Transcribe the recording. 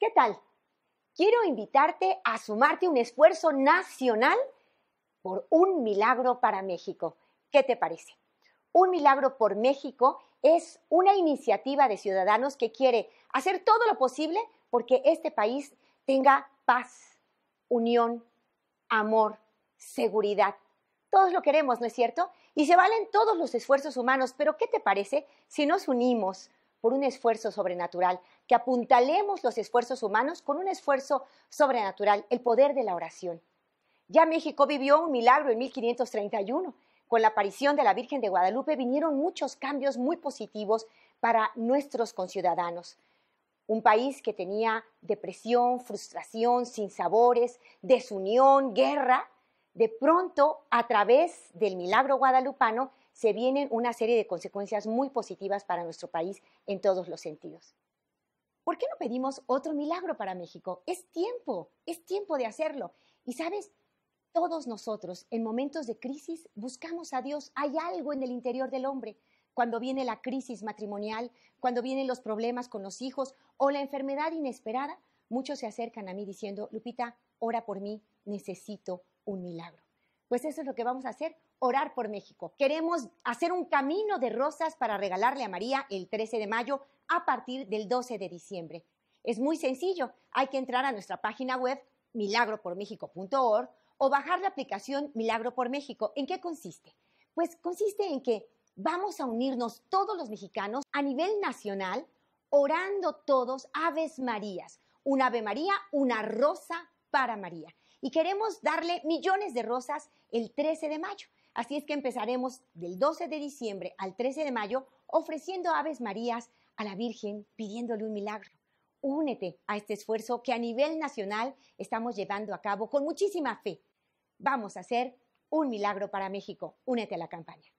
¿Qué tal? Quiero invitarte a sumarte un esfuerzo nacional por un milagro para México. ¿Qué te parece? Un milagro por México es una iniciativa de ciudadanos que quiere hacer todo lo posible porque este país tenga paz, unión, amor, seguridad. Todos lo queremos, ¿no es cierto? Y se valen todos los esfuerzos humanos, pero ¿qué te parece si nos unimos por un esfuerzo sobrenatural, que apuntalemos los esfuerzos humanos con un esfuerzo sobrenatural, el poder de la oración. Ya México vivió un milagro en 1531. Con la aparición de la Virgen de Guadalupe vinieron muchos cambios muy positivos para nuestros conciudadanos. Un país que tenía depresión, frustración, sinsabores, desunión, guerra, de pronto a través del milagro guadalupano se vienen una serie de consecuencias muy positivas para nuestro país en todos los sentidos. ¿Por qué no pedimos otro milagro para México? Es tiempo, es tiempo de hacerlo. Y sabes, todos nosotros en momentos de crisis buscamos a Dios. Hay algo en el interior del hombre. Cuando viene la crisis matrimonial, cuando vienen los problemas con los hijos o la enfermedad inesperada, muchos se acercan a mí diciendo, Lupita, ora por mí, necesito un milagro. Pues eso es lo que vamos a hacer, orar por México. Queremos hacer un camino de rosas para regalarle a María el 13 de mayo a partir del 12 de diciembre. Es muy sencillo, hay que entrar a nuestra página web milagroporméxico.org o bajar la aplicación Milagro por México. ¿En qué consiste? Pues consiste en que vamos a unirnos todos los mexicanos a nivel nacional orando todos Aves Marías un Ave María, una rosa para María. Y queremos darle millones de rosas el 13 de mayo. Así es que empezaremos del 12 de diciembre al 13 de mayo ofreciendo Aves Marías a la Virgen pidiéndole un milagro. Únete a este esfuerzo que a nivel nacional estamos llevando a cabo con muchísima fe. Vamos a hacer un milagro para México. Únete a la campaña.